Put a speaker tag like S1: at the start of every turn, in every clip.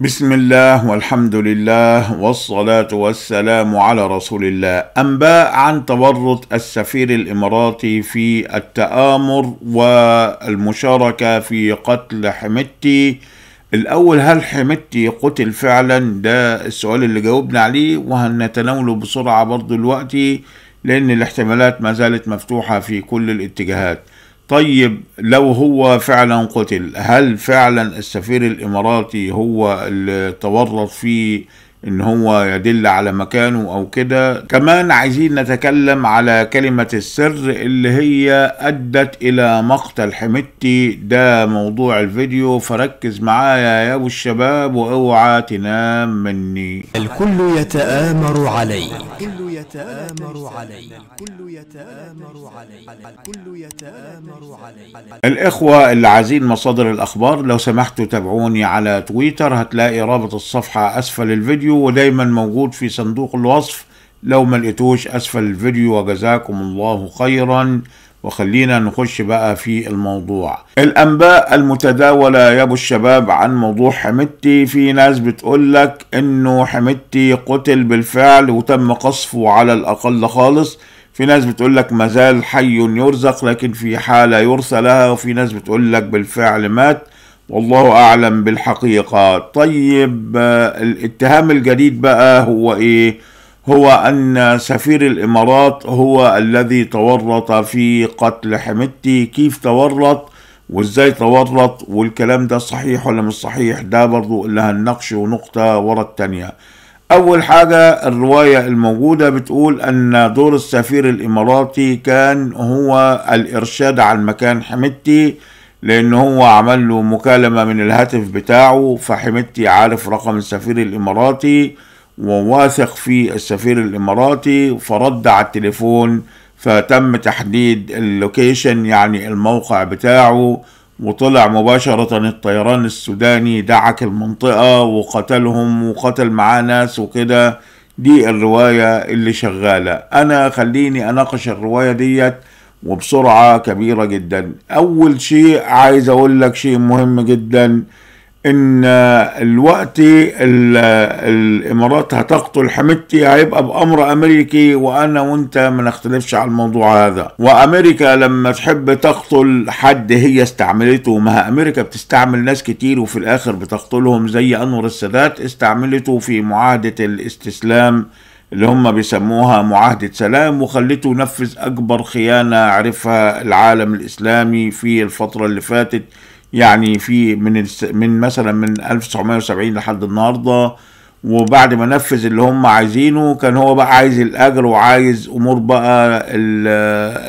S1: بسم الله والحمد لله والصلاة والسلام على رسول الله أنباء عن تورط السفير الإماراتي في التآمر والمشاركة في قتل حمدتي الأول هل حمدتي قتل فعلا ده السؤال اللي جاوبنا عليه وهنتناوله بسرعة برضو الوقت لأن الاحتمالات ما زالت مفتوحة في كل الاتجاهات طيب لو هو فعلا قتل هل فعلا السفير الاماراتي هو اللي تورط فيه ان هو يدل على مكانه او كده كمان عايزين نتكلم على كلمة السر اللي هي ادت الى مقتل حميدتي ده موضوع الفيديو فركز معايا يا ابو الشباب واوعى تنام مني الكل يتآمر عليك يتآمر علي الكل يتآمر علي الكل يتآمر علي الإخوة العزيز مصادر الأخبار لو سمحتوا تابعوني على تويتر هتلاقي رابط الصفحة أسفل الفيديو ودايما موجود في صندوق الوصف لو ما لقيتوش أسفل الفيديو وجزاكم الله خيرا وخلينا نخش بقى في الموضوع الأنباء المتداولة يا أبو الشباب عن موضوع حميدتي في ناس بتقولك إنه حميدتي قتل بالفعل وتم قصفه على الأقل خالص في ناس بتقول لك مازال حي يرزق لكن في حالة يرثى لها وفي ناس بتقول لك بالفعل مات والله أعلم بالحقيقة طيب آه، الاتهام الجديد بقى هو إيه هو أن سفير الإمارات هو الذي تورط في قتل حميدتي كيف تورط وازاي تورط والكلام ده صحيح ولا مش صحيح ده برضو اللي هنناقشه نقطة ورا التانية أول حاجة الرواية الموجودة بتقول أن دور السفير الإماراتي كان هو الإرشاد عن مكان حميدتي لأن هو عمل له مكالمة من الهاتف بتاعه فحمدتي عارف رقم السفير الإماراتي وواثق في السفير الإماراتي فرد على التليفون فتم تحديد اللوكيشن يعني الموقع بتاعه وطلع مباشرة الطيران السوداني دعك المنطقة وقتلهم وقتل معاه ناس وكده دي الرواية اللي شغالة أنا خليني أناقش الرواية ديت وبسرعة كبيرة جدا أول شيء عايز أقول لك شيء مهم جدا ان آه، الوقت الامارات هتقتل حميدتي هيبقى بامر امريكي وانا وانت ما نختلفش على الموضوع هذا وامريكا لما تحب تقتل حد هي استعملته ما امريكا بتستعمل ناس كتير وفي الاخر بتقتلهم زي انور السادات استعملته في معاهده الاستسلام اللي هم بيسموها معاهدة سلام وخلته ينفذ أكبر خيانة عرفها العالم الإسلامي في الفترة اللي فاتت يعني في من من مثلا من 1970 لحد النهارده وبعد ما نفذ اللي هم عايزينه كان هو بقى عايز الاجر وعايز امور بقى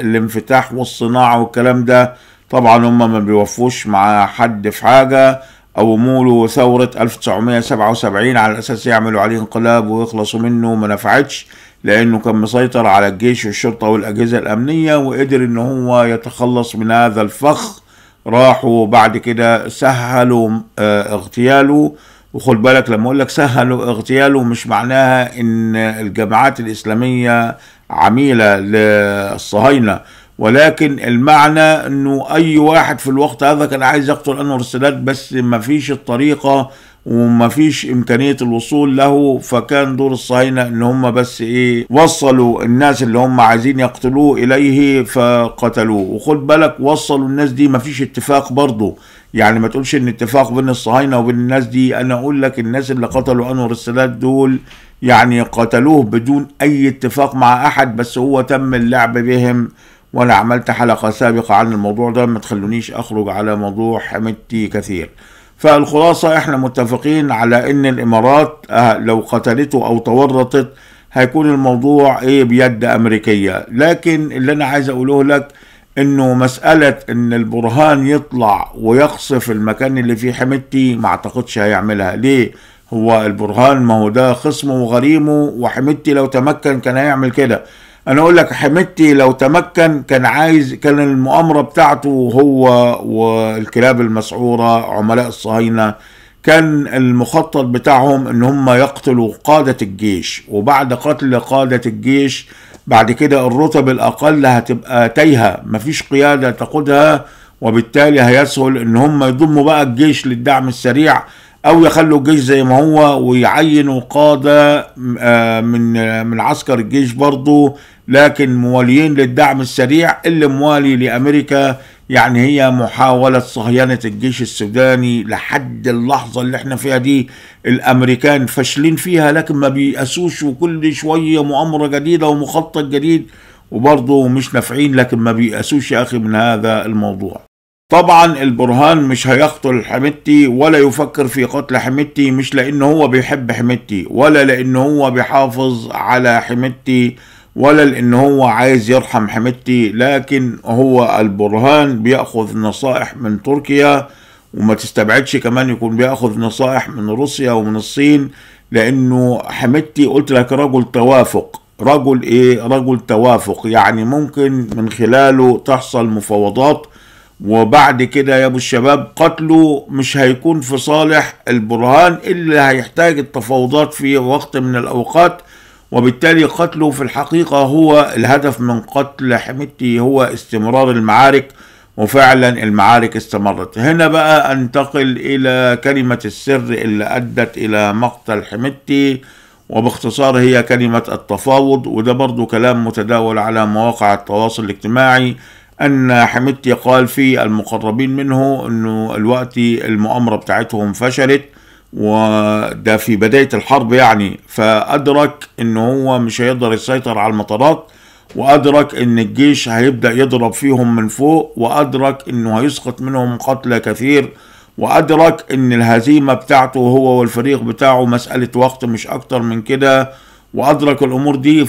S1: الانفتاح والصناعه والكلام ده طبعا هم ما بيوفوش مع حد في حاجه أو موله ثورة 1977 على أساس يعملوا عليه انقلاب ويخلصوا منه وما نفعتش لأنه كان مسيطر على الجيش والشرطة والأجهزة الأمنية وقدر إن هو يتخلص من هذا الفخ راحوا بعد كده سهلوا آه، اغتياله وخد بالك لما اقول لك سهلوا اغتياله مش معناها ان الجماعات الاسلاميه عميله للصهاينه ولكن المعنى انه اي واحد في الوقت هذا كان عايز يقتل انور السادات بس ما فيش الطريقه وما فيش امكانيه الوصول له فكان دور الصهاينه ان هم بس ايه وصلوا الناس اللي هم عايزين يقتلوه اليه فقتلوه وخد بالك وصلوا الناس دي ما فيش اتفاق برضه يعني ما تقولش ان اتفاق بين الصهاينه وبين الناس دي انا اقول لك الناس اللي قتلوا انور السادات دول يعني قتلوه بدون اي اتفاق مع احد بس هو تم اللعب بهم وانا عملت حلقه سابقه عن الموضوع ده ما تخلونيش اخرج على موضوع حميدتي كثير فالخلاصة احنا متفقين على ان الامارات آه، لو قتلته او تورطت هيكون الموضوع ايه بيد امريكية لكن اللي انا عايز اقوله لك انه مسألة ان البرهان يطلع ويقصف المكان اللي فيه حميدتي ما اعتقدش هيعملها ليه هو البرهان ما هو ده خصمه وغريمه وحميدتي لو تمكن كان هيعمل كده انا اقول لك حميدتي لو تمكن كان عايز كان المؤامره بتاعته هو والكلاب المسعوره عملاء الصهاينه كان المخطط بتاعهم ان هم يقتلوا قاده الجيش وبعد قتل قاده الجيش بعد كده الرتب الاقل هتبقى تايهه مفيش قياده تقودها وبالتالي هيسهل ان هم يضموا بقى الجيش للدعم السريع او يخلوا الجيش زي ما هو ويعينوا قاده آه، من آه، من عسكر الجيش برضه لكن مواليين للدعم السريع اللي موالي لامريكا يعني هي محاولة صهيانة الجيش السوداني لحد اللحظة اللي احنا فيها دي الامريكان فاشلين فيها لكن ما بيأسوش وكل شوية مؤامرة جديدة ومخطط جديد وبرضه مش نافعين لكن ما بيأسوش يا اخي من هذا الموضوع طبعا البرهان مش هيقتل حميدتي ولا يفكر في قتل حميدتي مش لأنه هو بيحب حميدتي ولا لأنه هو بيحافظ على حميدتي ولا لأن هو عايز يرحم حميدتي لكن هو البرهان بيأخذ نصائح من تركيا وما تستبعدش كمان يكون بياخذ نصائح من روسيا ومن الصين لانه حمدتي قلت لك رجل توافق رجل ايه رجل توافق يعني ممكن من خلاله تحصل مفاوضات وبعد كده يا ابو الشباب قتله مش هيكون في صالح البرهان اللي هيحتاج التفاوضات في وقت من الاوقات وبالتالي قتله في الحقيقة هو الهدف من قتل حميدتي هو استمرار المعارك وفعلا المعارك استمرت هنا بقى انتقل إلى كلمة السر اللي أدت إلى مقتل حميدتي وباختصار هي كلمة التفاوض وده برضو كلام متداول على مواقع التواصل الاجتماعي أن حميدتي قال في المقربين منه أنه الوقت المؤامرة بتاعتهم فشلت وده في بداية الحرب يعني فأدرك أنه هو مش هيقدر يسيطر على المطارات وأدرك أن الجيش هيبدأ يضرب فيهم من فوق وأدرك أنه هيسقط منهم قتلى كثير وأدرك أن الهزيمة بتاعته هو والفريق بتاعه مسألة وقت مش أكتر من كده وأدرك الأمور دي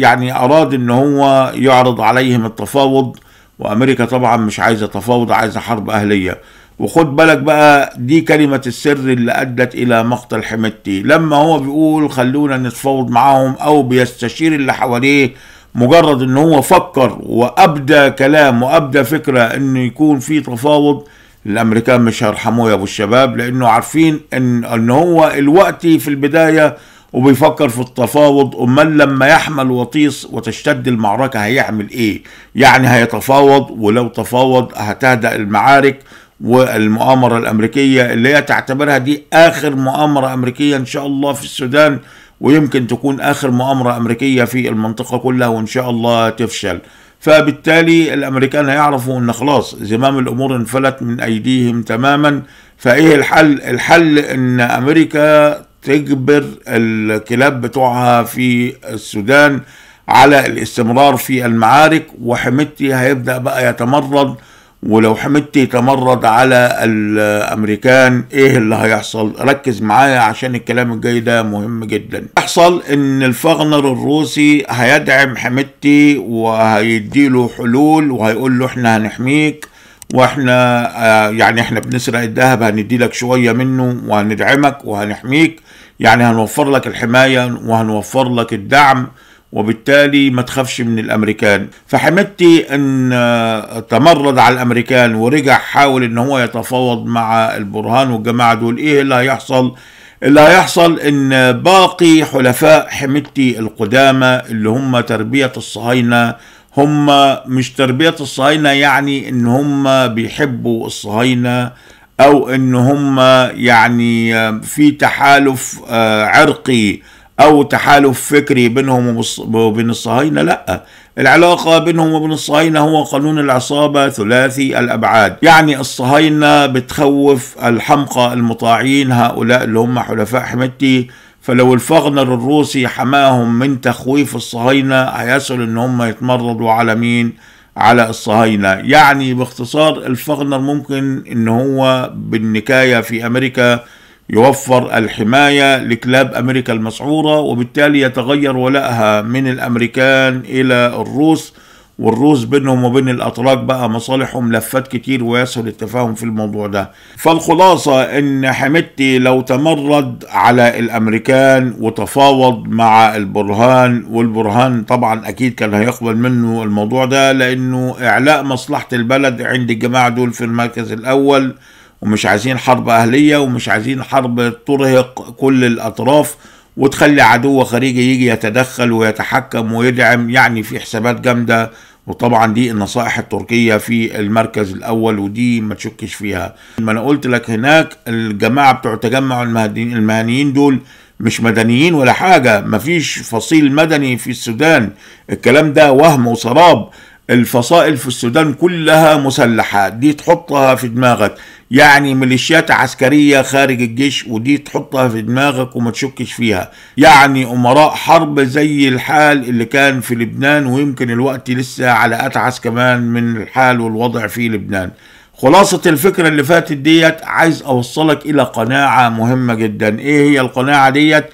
S1: يعني أراد إن هو يعرض عليهم التفاوض وأمريكا طبعا مش عايزة تفاوض عايزة حرب أهلية وخد بالك بقى دي كلمة السر اللي أدت إلى مقتل حميدتي لما هو بيقول خلونا نتفاوض معاهم أو بيستشير اللي حواليه مجرد إن هو فكر وأبدى كلام وأبدى فكرة إنه يكون في تفاوض الأمريكان مش هيرحموه يا أبو الشباب لأنه عارفين إن إن هو الوقت في البداية وبيفكر في التفاوض امال لما يحمل وطيس وتشتد المعركه هيعمل ايه يعني هيتفاوض ولو تفاوض هتهدا المعارك والمؤامره الامريكيه اللي هي تعتبرها دي اخر مؤامره امريكيه ان شاء الله في السودان ويمكن تكون اخر مؤامره امريكيه في المنطقه كلها وان شاء الله تفشل فبالتالي الامريكان هيعرفوا ان خلاص زمام الامور انفلت من ايديهم تماما فايه الحل الحل ان امريكا تجبر الكلاب بتوعها في السودان على الاستمرار في المعارك وحميدتي هيبدأ بقى يتمرد ولو حميدتي تمرد على الامريكان ايه اللي هيحصل ركز معايا عشان الكلام الجاي ده مهم جدا يحصل ان الفغنر الروسي هيدعم حميدتي وهيديله حلول وهيقول له احنا هنحميك واحنا آه، يعني احنا بنسرق الذهب هندي لك شويه منه وهندعمك وهنحميك يعني هنوفر لك الحماية وهنوفر لك الدعم وبالتالي ما تخافش من الامريكان فحمدتي ان آه، تمرد على الامريكان ورجع حاول ان هو يتفاوض مع البرهان والجماعه دول ايه اللي هيحصل اللي هيحصل ان باقي حلفاء حمدتي القدامى اللي هم تربيه الصهاينه هم مش تربيه الصهاينه يعني ان هم بيحبوا الصهاينه او ان هم يعني آه، في تحالف آه، عرقي او تحالف فكري بينهم وبين الصهاينه لا العلاقة بينهم وبين الصهاينة هو قانون العصابة ثلاثي الأبعاد يعني الصهاينة بتخوف الحمقى المطاعين هؤلاء اللي هم حلفاء حمدتي فلو الفغنر الروسي حماهم من تخويف الصهاينة هيسهل ان هم يتمردوا على مين على الصهاينة يعني باختصار الفغنر ممكن ان هو بالنكاية في امريكا يوفر الحماية لكلاب امريكا المسعورة وبالتالي يتغير ولائها من الامريكان الى الروس والروس بينهم وبين الأتراك بقى مصالحهم لفات كتير ويسهل التفاهم في الموضوع ده فالخلاصة إن حميدتي لو تمرد على الأمريكان وتفاوض مع البرهان والبرهان طبعا أكيد كان هيقبل منه الموضوع ده لأنه إعلاء مصلحة البلد عند الجماعة دول في المركز الأول ومش عايزين حرب أهلية ومش عايزين حرب ترهق كل الأطراف وتخلي عدو خارجي يجي يتدخل ويتحكم ويدعم يعني في حسابات جامدة وطبعا دي النصائح التركية في المركز الأول ودي ما تشكش فيها ما أنا قلت لك هناك الجماعة بتوع تجمع المهنيين دول مش مدنيين ولا حاجة مفيش فصيل مدني في السودان الكلام ده وهم وسراب الفصائل في السودان كلها مسلحة دي تحطها في دماغك يعني ميليشيات عسكرية خارج الجيش ودي تحطها في دماغك وما تشكش فيها يعني أمراء حرب زي الحال اللي كان في لبنان ويمكن الوقت لسه على أتعس كمان من الحال والوضع في لبنان خلاصة الفكرة اللي فاتت ديت عايز أوصلك إلى قناعة مهمة جدا إيه هي القناعة ديت؟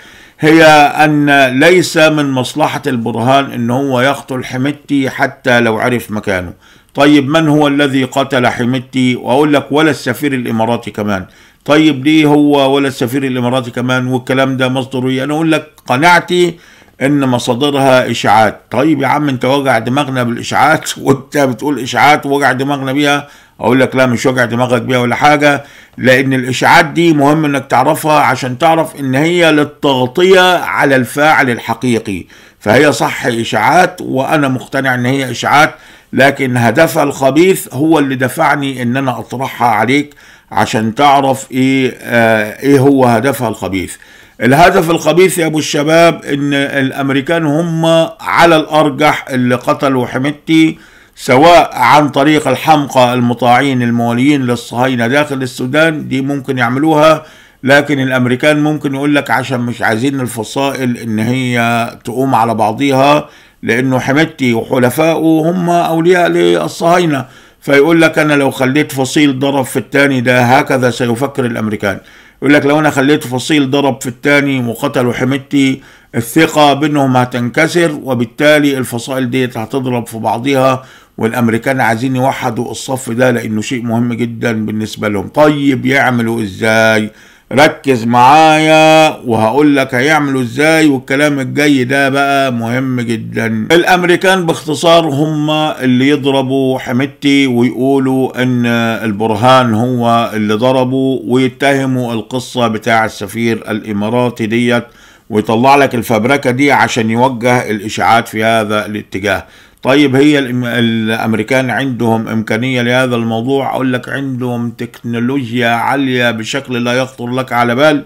S1: هي أن ليس من مصلحة البرهان أن هو يقتل حمتي حتى لو عرف مكانه طيب من هو الذي قتل حمتي وأقول لك ولا السفير الإماراتي كمان طيب ليه هو ولا السفير الإماراتي كمان والكلام ده مصدره أنا أقول لك قناعتي ان مصادرها اشاعات طيب يا عم انت وجع دماغنا بالاشاعات وانت بتقول اشاعات وجع دماغنا بيها اقول لك لا مش وجع دماغك بيها ولا حاجه لان الاشاعات دي مهم انك تعرفها عشان تعرف ان هي للتغطيه على الفاعل الحقيقي فهي صح اشاعات وانا مقتنع ان هي اشاعات لكن هدفها الخبيث هو اللي دفعني ان انا اطرحها عليك عشان تعرف ايه آه ايه هو هدفها الخبيث الهدف الخبيث يا ابو الشباب ان الامريكان هم على الارجح اللي قتلوا حميدتي سواء عن طريق الحمقى المطاعين المواليين للصهاينة داخل السودان دي ممكن يعملوها لكن الامريكان ممكن يقول لك عشان مش عايزين الفصائل ان هي تقوم على بعضيها لانه حميدتي وحلفائه هم اولياء للصهاينه فيقول لك انا لو خليت فصيل ضرب في الثاني ده هكذا سيفكر الامريكان يقول لك لو انا خليته فصيل ضرب في الثاني وقتلوا وحمدتي الثقة بينهم هتنكسر وبالتالي الفصائل ديت هتضرب في بعضها والامريكان عايزين يوحدوا الصف ده لانه شيء مهم جدا بالنسبة لهم طيب يعملوا ازاي ركز معايا وهقول لك هيعملوا ازاي والكلام الجاي ده بقى مهم جدا الامريكان باختصار هم اللي يضربوا حميدتي ويقولوا ان البرهان هو اللي ضربه ويتهموا القصة بتاع السفير الاماراتي ديت ويطلع لك الفبركة دي عشان يوجه الاشاعات في هذا الاتجاه طيب هي الامريكان عندهم امكانيه لهذا الموضوع اقول لك عندهم تكنولوجيا عاليه بشكل لا يخطر لك على بال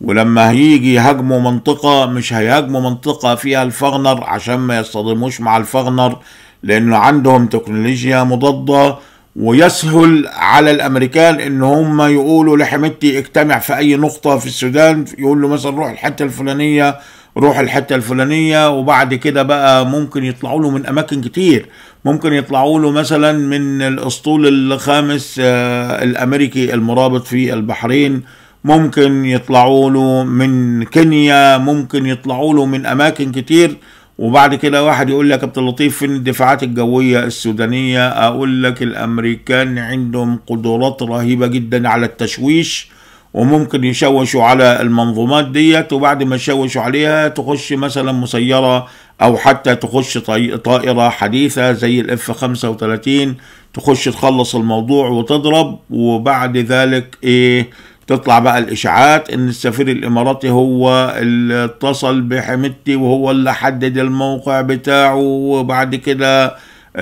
S1: ولما هيجي يهاجموا منطقة مش هيهاجموا منطقة فيها الفغنر عشان ما يصطدموش مع الفغنر لأنه عندهم تكنولوجيا مضادة ويسهل على الامريكان ان هم يقولوا لحميدتي اجتمع في اي نقطه في السودان يقول له مثلا روح الحته الفلانيه روح الحته الفلانيه وبعد كده بقى ممكن يطلعوا له من اماكن كتير ممكن يطلعوا له مثلا من الاسطول الخامس آه، الامريكي المرابط في البحرين ممكن يطلعوا له من كينيا ممكن يطلعوا له من اماكن كتير وبعد كده واحد يقول لك كابتن لطيف فين الدفاعات الجويه السودانيه اقول لك الامريكان عندهم قدرات رهيبه جدا على التشويش وممكن يشوشوا على المنظومات ديت وبعد ما يشوشوا عليها تخش مثلا مسيرة أو حتى تخش طائرة حديثة زي الاف 35 تخش تخلص الموضوع وتضرب وبعد ذلك إيه تطلع بقى الإشاعات إن السفير الإماراتي هو اللي اتصل بحميدتي وهو اللي حدد الموقع بتاعه وبعد كده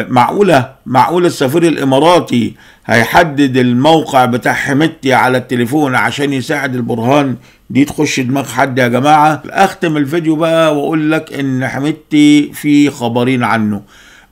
S1: معقولة معقولة السفير الإماراتي هيحدد الموقع بتاع حميدتي على التليفون عشان يساعد البرهان دي تخش دماغ حد يا جماعة أختم الفيديو بقى وأقول لك إن حميدتي في خبرين عنه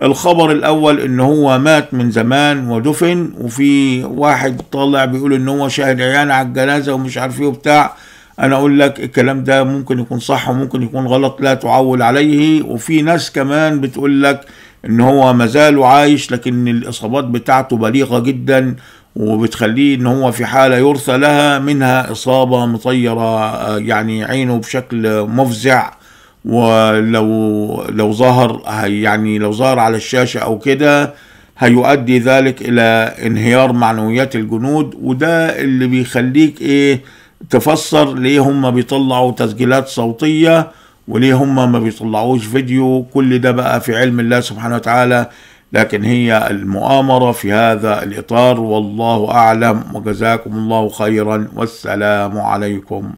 S1: الخبر الأول إن هو مات من زمان ودفن وفي واحد طالع بيقول إن هو شاهد عيان على الجنازة ومش عارف إيه وبتاع انا اقول لك الكلام ده ممكن يكون صح وممكن يكون غلط لا تعول عليه وفي ناس كمان بتقول لك ان هو مازاله عايش لكن الاصابات بتاعته بليغه جدا وبتخليه ان هو في حاله يرثى لها منها اصابه مطيره يعني عينه بشكل مفزع ولو لو ظهر يعني لو ظهر على الشاشه او كده هيؤدي ذلك الى انهيار معنويات الجنود وده اللي بيخليك ايه تفسر ليه هم بيطلعوا تسجيلات صوتيه وليه هم ما بيطلعوش فيديو كل ده بقى في علم الله سبحانه وتعالى لكن هي المؤامرة في هذا الإطار والله أعلم وجزاكم الله خيرا والسلام عليكم